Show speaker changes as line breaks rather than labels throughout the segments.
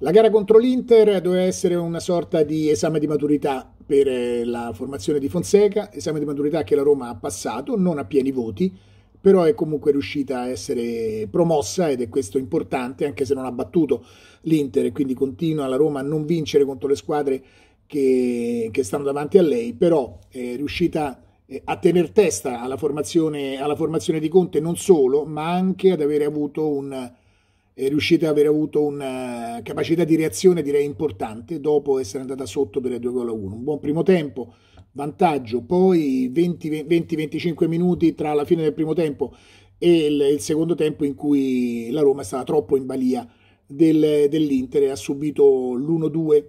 La gara contro l'Inter doveva essere una sorta di esame di maturità per eh, la formazione di Fonseca, esame di maturità che la Roma ha passato, non a pieni voti, però è comunque riuscita a essere promossa ed è questo importante, anche se non ha battuto l'Inter e quindi continua la Roma a non vincere contro le squadre che, che stanno davanti a lei, però è riuscita eh, a tener testa alla formazione, alla formazione di Conte non solo, ma anche ad avere avuto un riuscite ad avere avuto una eh, capacità di reazione direi importante dopo essere andata sotto per le 2 gol a 1. Un buon primo tempo, vantaggio, poi 20-25 minuti tra la fine del primo tempo e il, il, secondo tempo in cui la Roma è stata troppo in balia del, dell'Inter e ha subito l'1-2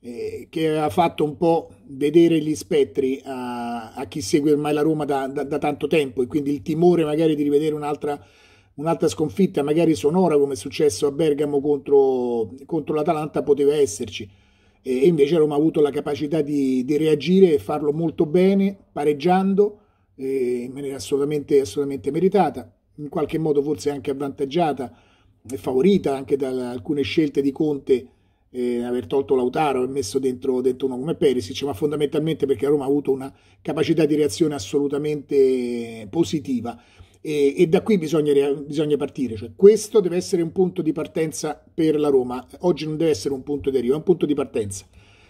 eh, che ha fatto un po' vedere gli spettri a, a chi segue ormai la Roma da, da, da tanto tempo e quindi il timore magari di rivedere un'altra un'altra sconfitta magari sonora come è successo a Bergamo contro, contro l'Atalanta poteva esserci e invece Roma ha avuto la capacità di, di reagire e farlo molto bene pareggiando eh, in maniera assolutamente, assolutamente, meritata in qualche modo forse anche avvantaggiata e favorita anche da alcune scelte di Conte eh, aver tolto Lautaro e messo dentro, dentro uno come Perisic ma fondamentalmente perché Roma ha avuto una capacità di reazione assolutamente positiva e, e da qui bisogna, bisogna, partire, cioè questo deve essere un punto di partenza per la Roma, oggi non deve essere un punto di arrivo, è un punto di partenza,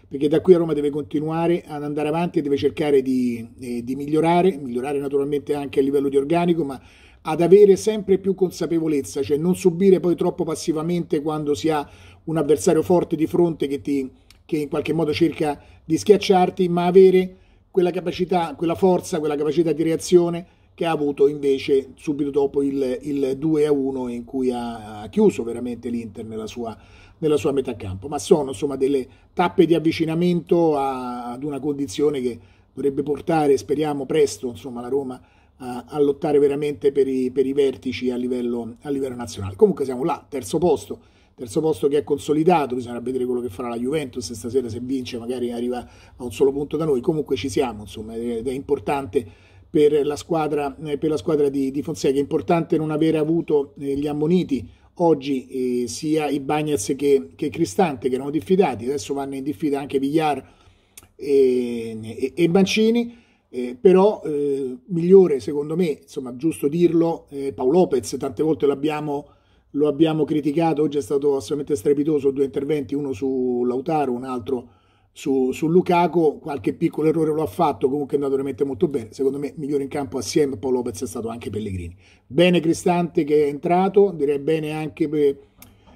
perché da qui a Roma deve continuare ad andare avanti e deve cercare di, eh, di migliorare, migliorare naturalmente anche a livello di organico, ma ad avere sempre più consapevolezza, cioè non subire poi troppo passivamente quando si ha un avversario forte di fronte che, ti, che in qualche modo cerca di schiacciarti, ma avere quella capacità, quella forza, quella capacità di reazione che ha avuto invece subito dopo il, il 2-1 in cui ha, ha chiuso veramente l'Inter nella sua, nella sua, metà campo. Ma sono insomma delle tappe di avvicinamento a, ad una condizione che dovrebbe portare, speriamo presto, insomma, la Roma a, a lottare veramente per i, per i vertici a livello, a livello, nazionale. Comunque siamo là, terzo posto, terzo posto che è consolidato, bisognerà vedere quello che farà la Juventus stasera se vince magari arriva a un solo punto da noi, comunque ci siamo, insomma, ed è importante per la squadra, eh, per la squadra di, di, Fonseca. È importante non avere avuto eh, gli ammoniti oggi eh, sia i Bagnez che, che, Cristante che erano diffidati, adesso vanno in diffida anche Vigliar e, e, e Bancini. Eh, però eh, migliore secondo me, insomma giusto dirlo, eh, Paolo Lopez, tante volte lo abbiamo criticato, oggi è stato assolutamente strepitoso, due interventi, uno su Lautaro, un altro su su, su Lukaku, qualche piccolo errore lo ha fatto, comunque è andato veramente molto bene, secondo me migliore in campo assieme a Paolo Lopez è stato anche Pellegrini. Bene Cristante che è entrato, direi bene anche per,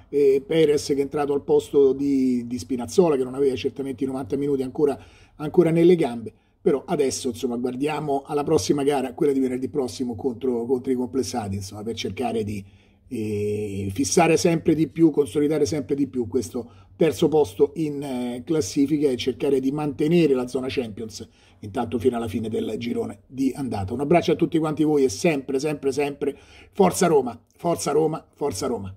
eh, Perez che è entrato al posto di, di, Spinazzola che non aveva certamente i 90 minuti ancora, ancora nelle gambe però adesso insomma guardiamo alla prossima gara, quella di venerdì prossimo contro, contro i complessati insomma, per cercare di, fissare sempre di più, consolidare sempre di più questo terzo posto in eh, classifica e cercare di mantenere la zona Champions intanto fino alla fine del girone di andata. Un abbraccio a tutti quanti voi e sempre, sempre, sempre, forza Roma, forza Roma, forza Roma.